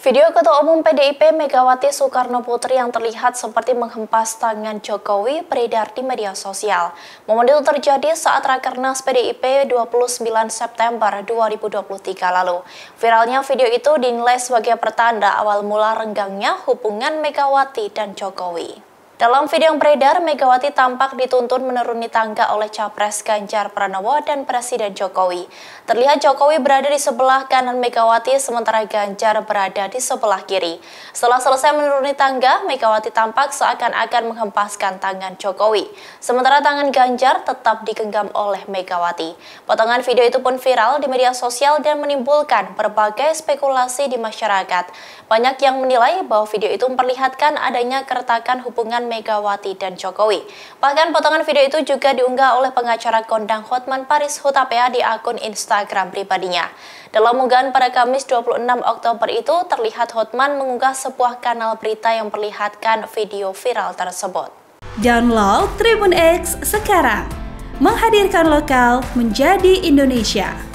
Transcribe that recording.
Video Ketua Umum PDIP Megawati Soekarno Putri yang terlihat seperti menghempas tangan Jokowi beredar di media sosial. Momen itu terjadi saat Rakernas PDIP 29 September 2023 lalu. Viralnya video itu dinilai sebagai pertanda awal mula renggangnya hubungan Megawati dan Jokowi. Dalam video yang beredar, Megawati tampak dituntun menuruni tangga oleh Capres Ganjar Pranowo dan Presiden Jokowi. Terlihat Jokowi berada di sebelah kanan Megawati, sementara Ganjar berada di sebelah kiri. Setelah selesai menuruni tangga, Megawati tampak seakan-akan menghempaskan tangan Jokowi. Sementara tangan Ganjar tetap digenggam oleh Megawati. Potongan video itu pun viral di media sosial dan menimbulkan berbagai spekulasi di masyarakat. Banyak yang menilai bahwa video itu memperlihatkan adanya keretakan hubungan Megawati dan Jokowi. Bahkan potongan video itu juga diunggah oleh pengacara kondang Hotman Paris Hutapea di akun Instagram pribadinya. Dalam unggahan pada Kamis 26 Oktober itu terlihat Hotman mengunggah sebuah kanal berita yang perlihatkan video viral tersebut. Download Tribun X sekarang. Menghadirkan lokal menjadi Indonesia.